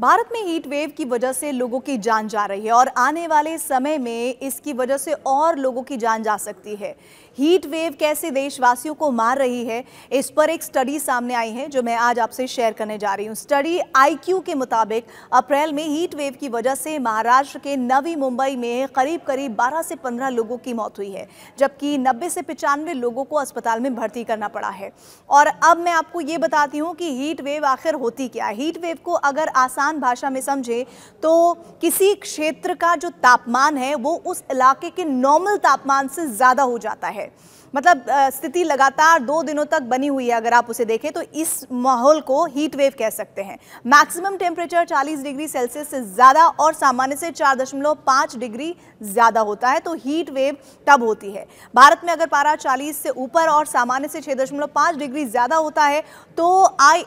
भारत में heat wave की वजह से लोगों की जान जा रही है और आने वाले समय में इसकी वजह से और लोगों की जान जा सकती है हीट वेव कैसे देशवासियों को मार रही है इस पर एक स्टडी सामने आई है जो मैं आज आपसे शेयर करने जा रही हूँ स्टडी आईक्यू के मुताबिक अप्रैल में हीट वेव की वजह से महाराष्ट्र के नवी मुंबई में करीब करीब 12 से 15 लोगों की मौत हुई है जबकि 90 से पचानवे लोगों को अस्पताल में भर्ती करना पड़ा है और अब मैं आपको ये बताती हूँ कि हीट वेव आखिर होती क्या है हीट वेव को अगर आसान आसान भाषा में समझे तो किसी क्षेत्र का जो तापमान है वो उस इलाके के नॉर्मल तापमान से ज़्यादा हो जाता है मतलब स्थिति लगातार दो दिनों तक बनी हुई है अगर आप उसे देखें तो इस माहौल को हीट वेव कह सकते हैं मैक्सिमम टेम्परेचर 40 डिग्री सेल्सियस से ज़्यादा और सामान्य से 4.5 डिग्री ज़्यादा होता है तो हीट वेव तब होती है भारत में अगर पारा 40 से ऊपर और सामान्य से 6.5 डिग्री ज़्यादा होता है तो आई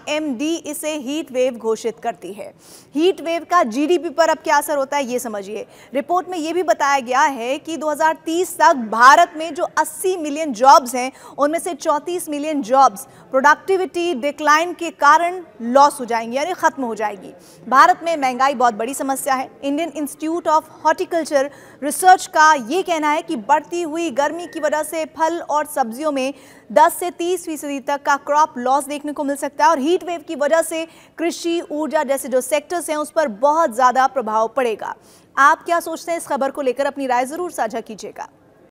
इसे हीट वेव घोषित करती है हीट वेव का जीडीपी पर अब क्या असर होता है ये समझिए रिपोर्ट में ये भी बताया गया है कि 2030 तक भारत में जो 80 मिलियन जॉब्स हैं उनमें से 34 मिलियन जॉब्स प्रोडक्टिविटी डिक्लाइन के कारण लॉस हो जाएंगी यानी ख़त्म हो जाएगी भारत में महंगाई बहुत बड़ी समस्या है Indian institute of horticulture research का ये कहना है कि बढ़ती हुई गर्मी की वजह से फल और सब्जियों में 10 से 30 फीसदी तक का क्रॉप लॉस देखने को मिल सकता है और हीट वेव की वजह से कृषि ऊर्जा जैसे जो से सेक्टर्स हैं उस पर बहुत ज़्यादा प्रभाव पड़ेगा आप क्या सोचते हैं इस खबर को लेकर अपनी राय ज़रूर साझा कीजिएगा